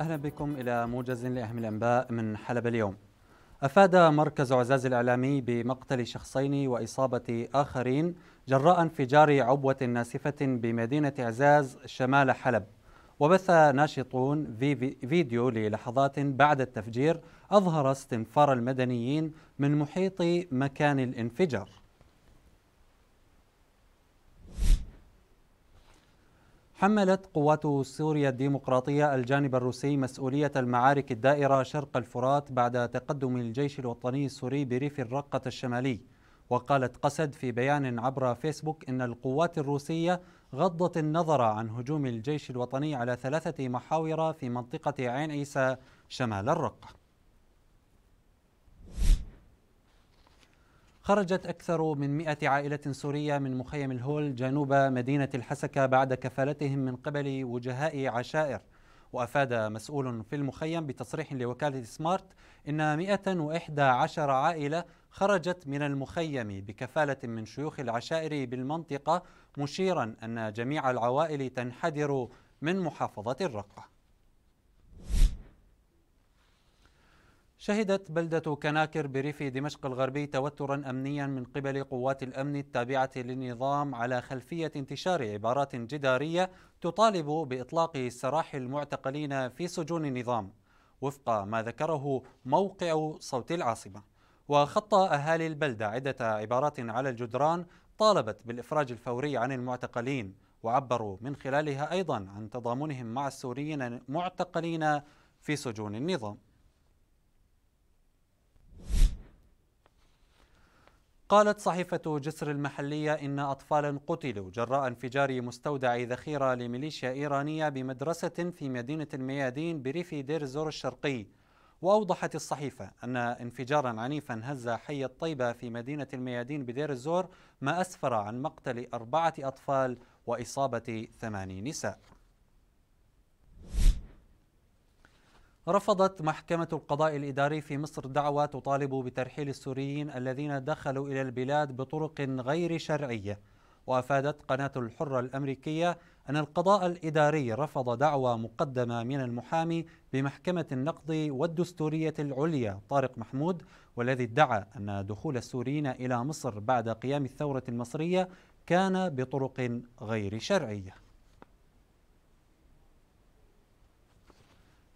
أهلا بكم إلى موجز لأهم الأنباء من حلب اليوم أفاد مركز عزاز الإعلامي بمقتل شخصين وإصابة آخرين جراء انفجار عبوة ناسفة بمدينة عزاز شمال حلب وبث ناشطون في فيديو للحظات بعد التفجير أظهر استنفار المدنيين من محيط مكان الانفجار حملت قوات سوريا الديمقراطية الجانب الروسي مسؤولية المعارك الدائرة شرق الفرات بعد تقدم الجيش الوطني السوري بريف الرقة الشمالي وقالت قسد في بيان عبر فيسبوك إن القوات الروسية غضت النظر عن هجوم الجيش الوطني على ثلاثة محاور في منطقة عين عيسى شمال الرقة خرجت أكثر من مئة عائلة سورية من مخيم الهول جنوب مدينة الحسكة بعد كفالتهم من قبل وجهاء عشائر وأفاد مسؤول في المخيم بتصريح لوكالة سمارت إن 111 عائلة خرجت من المخيم بكفالة من شيوخ العشائر بالمنطقة مشيرا أن جميع العوائل تنحدر من محافظة الرقة شهدت بلدة كناكر بريف دمشق الغربي توترا أمنيا من قبل قوات الأمن التابعة للنظام على خلفية انتشار عبارات جدارية تطالب بإطلاق سراح المعتقلين في سجون النظام وفق ما ذكره موقع صوت العاصمة وخط أهالي البلدة عدة عبارات على الجدران طالبت بالإفراج الفوري عن المعتقلين وعبروا من خلالها أيضا عن تضامنهم مع السوريين المعتقلين في سجون النظام قالت صحيفة جسر المحلية إن أطفالا قتلوا جراء انفجار مستودع ذخيرة لميليشيا إيرانية بمدرسة في مدينة الميادين بريف دير زور الشرقي وأوضحت الصحيفة أن انفجارا عنيفا هز حي الطيبة في مدينة الميادين بدير الزور ما أسفر عن مقتل أربعة أطفال وإصابة ثماني نساء رفضت محكمة القضاء الإداري في مصر دعوة تطالب بترحيل السوريين الذين دخلوا إلى البلاد بطرق غير شرعية وأفادت قناة الحرة الأمريكية أن القضاء الإداري رفض دعوى مقدمة من المحامي بمحكمة النقض والدستورية العليا طارق محمود والذي ادعى أن دخول السوريين إلى مصر بعد قيام الثورة المصرية كان بطرق غير شرعيه